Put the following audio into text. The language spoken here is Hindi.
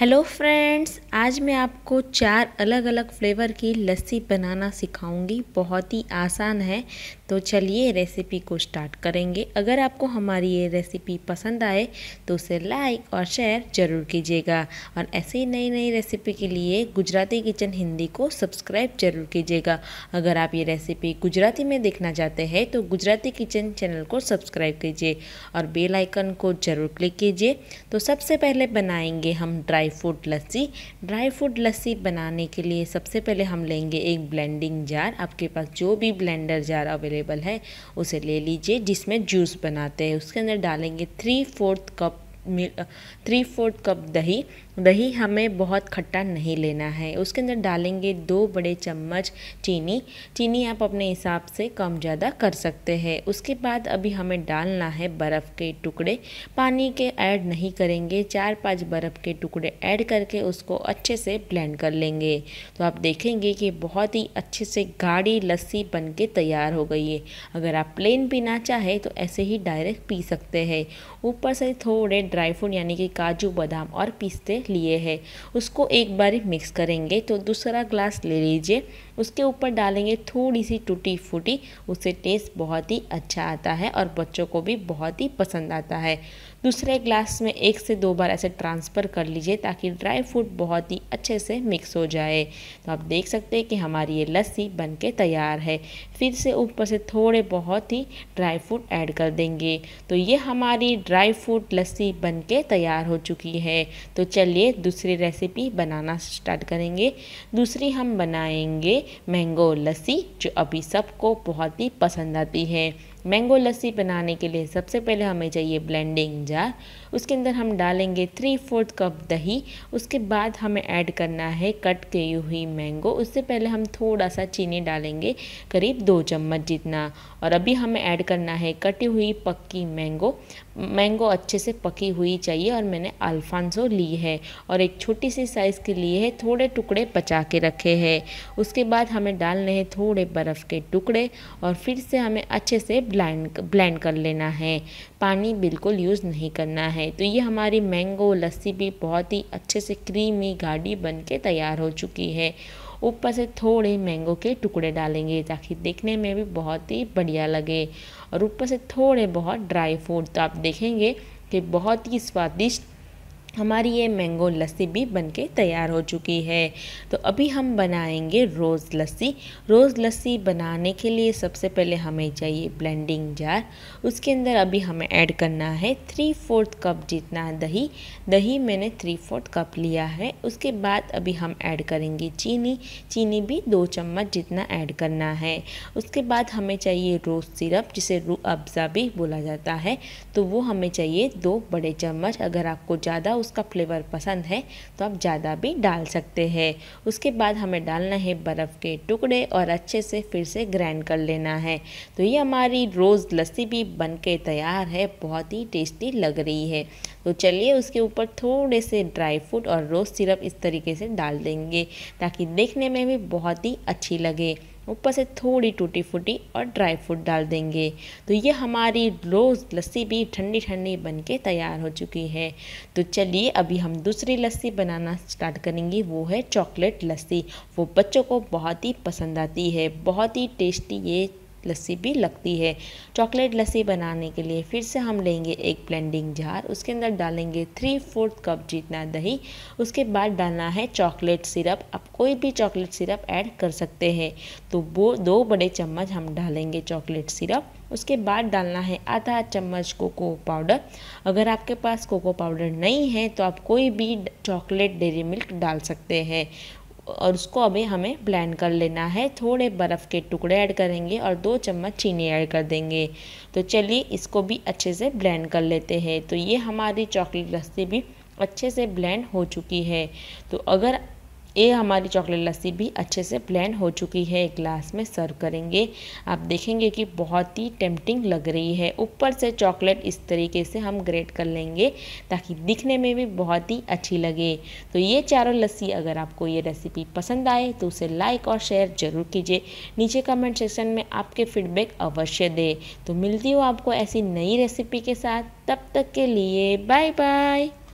हेलो फ्रेंड्स आज मैं आपको चार अलग अलग फ्लेवर की लस्सी बनाना सिखाऊंगी बहुत ही आसान है तो चलिए रेसिपी को स्टार्ट करेंगे अगर आपको हमारी ये रेसिपी पसंद आए तो उसे लाइक और शेयर ज़रूर कीजिएगा और ऐसे ही नई नई रेसिपी के लिए गुजराती किचन हिंदी को सब्सक्राइब जरूर कीजिएगा अगर आप ये रेसिपी गुजराती में देखना चाहते हैं तो गुजराती किचन चैनल को सब्सक्राइब कीजिए और बेलाइकन को ज़रूर क्लिक कीजिए तो सबसे पहले बनाएंगे हम dry dry fruit lassi dry fruit lassi बनाने के लिए सबसे पहले हम लेंगे एक ब्लेंडिंग जार आपके पास जो भी ब्लेंडर जार अवेलेबल है उसे ले लीजिए जिसमें जूस बनाते हैं उसके अंदर डालेंगे three fourth cup three fourth cup दही दही हमें बहुत खट्टा नहीं लेना है उसके अंदर डालेंगे दो बड़े चम्मच चीनी चीनी आप अपने हिसाब से कम ज़्यादा कर सकते हैं उसके बाद अभी हमें डालना है बर्फ़ के टुकड़े पानी के ऐड नहीं करेंगे चार पांच बर्फ़ के टुकड़े ऐड करके उसको अच्छे से ब्लेंड कर लेंगे तो आप देखेंगे कि बहुत ही अच्छे से गाढ़ी लस्सी बन के तैयार हो गई है अगर आप प्लेन पीना चाहें तो ऐसे ही डायरेक्ट पी सकते हैं ऊपर से थोड़े ड्राई फ्रूट यानी कि काजू बादाम और पिस्ते लिए हैं उसको एक बार मिक्स करेंगे तो दूसरा ग्लास ले लीजिए उसके ऊपर डालेंगे थोड़ी सी टूटी फूटी उससे टेस्ट बहुत ही अच्छा आता है और बच्चों को भी बहुत ही पसंद आता है दूसरे ग्लास में एक से दो बार ऐसे ट्रांसफ़र कर लीजिए ताकि ड्राई फ्रूट बहुत ही अच्छे से मिक्स हो जाए तो आप देख सकते हैं कि हमारी ये लस्सी बन के तैयार है फिर से ऊपर से थोड़े बहुत ही ड्राई फ्रूट ऐड कर देंगे तो ये हमारी ड्राई फ्रूट लस्सी बन के तैयार हो चुकी है तो चलिए दूसरी रेसिपी बनाना स्टार्ट करेंगे दूसरी हम बनाएंगे मैंगो लस्सी जो अभी सबको बहुत ही पसंद आती है मैंगो लस्सी बनाने के लिए सबसे पहले हमें चाहिए ब्लेंडिंग जार उसके अंदर हम डालेंगे थ्री फोर्थ कप दही उसके बाद हमें ऐड करना है कट की हुई मैंगो उससे पहले हम थोड़ा सा चीनी डालेंगे करीब दो चम्मच जितना और अभी हमें ऐड करना है कटी हुई पक्की मैंगो मैंगो अच्छे से पकी हुई चाहिए और मैंने अल्फांसो ली है और एक छोटी सी साइज़ के लिए है थोड़े टुकड़े पचा के रखे हैं उसके बाद हमें डालने हैं थोड़े बर्फ़ के टुकड़े और फिर से हमें अच्छे से ब्लैंड ब्लैंड कर लेना है पानी बिल्कुल यूज़ नहीं करना है तो ये हमारी मैंगो लस्सी भी बहुत ही अच्छे से क्रीमी गाढ़ी बन के तैयार हो चुकी है ऊपर से थोड़े मैंगो के टुकड़े डालेंगे ताकि देखने में भी बहुत ही बढ़िया लगे और ऊपर से थोड़े बहुत ड्राई फ्रूट तो आप देखेंगे कि बहुत ही स्वादिष्ट हमारी ये मैंगो लस्सी भी बनके तैयार हो चुकी है तो अभी हम बनाएंगे रोज़ लस्सी रोज़ लस्सी बनाने के लिए सबसे पहले हमें चाहिए ब्लेंडिंग जार उसके अंदर अभी हमें ऐड करना है थ्री फोर्थ कप जितना दही दही मैंने थ्री फोर्थ कप लिया है उसके बाद अभी हम ऐड करेंगे चीनी चीनी भी दो चम्मच जितना ऐड करना है उसके बाद हमें चाहिए रोज़ सिरप जिसे रू अफज़ा भी बोला जाता है तो वो हमें चाहिए दो बड़े चम्मच अगर आपको ज़्यादा उसका फ्लेवर पसंद है तो आप ज़्यादा भी डाल सकते हैं उसके बाद हमें डालना है बर्फ़ के टुकड़े और अच्छे से फिर से ग्राइंड कर लेना है तो ये हमारी रोज़ लस्सी भी बन के तैयार है बहुत ही टेस्टी लग रही है तो चलिए उसके ऊपर थोड़े से ड्राई फ्रूट और रोज़ सिरप इस तरीके से डाल देंगे ताकि देखने में भी बहुत ही अच्छी लगे ऊपर से थोड़ी टूटी फूटी और ड्राई फ्रूट डाल देंगे तो ये हमारी रोज़ लस्सी भी ठंडी ठंडी बन के तैयार हो चुकी है तो चलिए अभी हम दूसरी लस्सी बनाना स्टार्ट करेंगे वो है चॉकलेट लस्सी वो बच्चों को बहुत ही पसंद आती है बहुत ही टेस्टी ये लस्सी भी लगती है चॉकलेट लस्सी बनाने के लिए फिर से हम लेंगे एक ब्लेंडिंग जार उसके अंदर डालेंगे थ्री फोर्थ कप जितना दही उसके बाद डालना है चॉकलेट सिरप आप कोई भी चॉकलेट सिरप ऐड कर सकते हैं तो वो दो बड़े चम्मच हम डालेंगे चॉकलेट सिरप उसके बाद डालना है आधा चम्मच कोको पाउडर अगर आपके पास कोको पाउडर नहीं है तो आप कोई भी चॉकलेट डेरी मिल्क डाल सकते हैं और उसको अभी हमें ब्लेंड कर लेना है थोड़े बर्फ़ के टुकड़े ऐड करेंगे और दो चम्मच चीनी ऐड कर देंगे तो चलिए इसको भी अच्छे से ब्लेंड कर लेते हैं तो ये हमारी चॉकलेट लस्सी भी अच्छे से ब्लेंड हो चुकी है तो अगर ये हमारी चॉकलेट लस्सी भी अच्छे से ब्लेंड हो चुकी है एक ग्लास में सर्व करेंगे आप देखेंगे कि बहुत ही टेम्पटिंग लग रही है ऊपर से चॉकलेट इस तरीके से हम ग्रेट कर लेंगे ताकि दिखने में भी बहुत ही अच्छी लगे तो ये चारों लस्सी अगर आपको ये रेसिपी पसंद आए तो उसे लाइक और शेयर ज़रूर कीजिए नीचे कमेंट सेक्शन में आपके फीडबैक अवश्य दे तो मिलती हो आपको ऐसी नई रेसिपी के साथ तब तक के लिए बाय बाय